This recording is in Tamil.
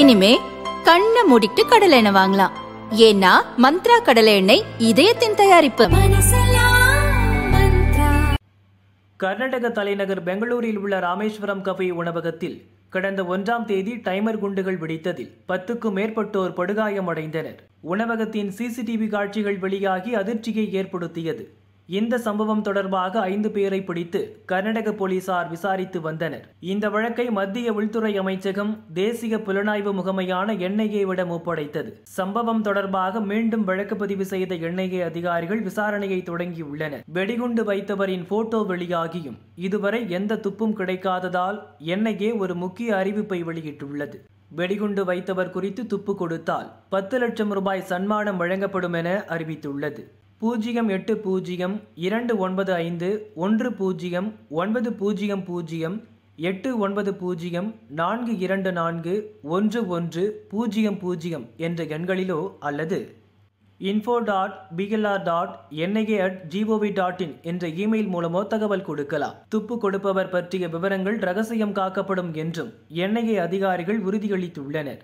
இனிமே கண்ணை மூடிட்டு கடலை எண்ணெய் வாங்கலாம் ஏன்னா மந்த்ரா கடலை எண்ணெய் இதயத்தின் தயாரிப்பு கர்நாடக தலைநகர் பெங்களூரில் உள்ள ராமேஸ்வரம் கஃபே உணவகத்தில் கடந்த ஒன்றாம் தேதி டைமர் குண்டுகள் வெடித்ததில் பத்துக்கும் மேற்பட்டோர் படுகாயமடைந்தனர் உணவகத்தின் சிசிடிவி காட்சிகள் வெளியாகி அதிர்ச்சியை ஏற்படுத்தியது இந்த சம்பவம் தொடர்பாக ஐந்து பேரை பிடித்து கர்நாடக போலீசார் விசாரித்து வந்தனர் இந்த வழக்கை மத்திய உள்துறை அமைச்சகம் தேசிய புலனாய்வு முகமையான என்ஐஏ விட ஒப்படைத்தது சம்பவம் தொடர்பாக மீண்டும் வழக்கு பதிவு செய்த என்ஐஏ அதிகாரிகள் விசாரணையை தொடங்கியுள்ளனர் வெடிகுண்டு வைத்தவரின் போட்டோ வெளியாகியும் இதுவரை எந்த துப்பும் கிடைக்காததால் என்ஐஏ ஒரு முக்கிய அறிவிப்பை வெளியிட்டுள்ளது வெடிகுண்டு வைத்தவர் குறித்து துப்பு கொடுத்தால் பத்து லட்சம் ரூபாய் சன்மானம் வழங்கப்படும் என அறிவித்துள்ளது பூஜ்ஜியம் எட்டு பூஜ்ஜியம் இரண்டு ஒன்பது ஐந்து ஒன்று பூஜ்ஜியம் ஒன்பது பூஜ்ஜியம் பூஜ்ஜியம் எட்டு ஒன்பது பூஜ்ஜியம் நான்கு இரண்டு நான்கு ஒன்று ஒன்று பூஜ்ஜியம் பூஜ்ஜியம் என்ற எண்களிலோ அல்லது info dot BLR dot NIA at GOV dot in என்ற இமெயில் மூலமோ தகவல் கொடுக்கலாம் துப்பு கொடுப்பவர் பற்றிய விவரங்கள் ரகசியம் காக்கப்படும் என்றும் என்ஐஏ அதிகாரிகள் உறுதியளித்துள்ளனர்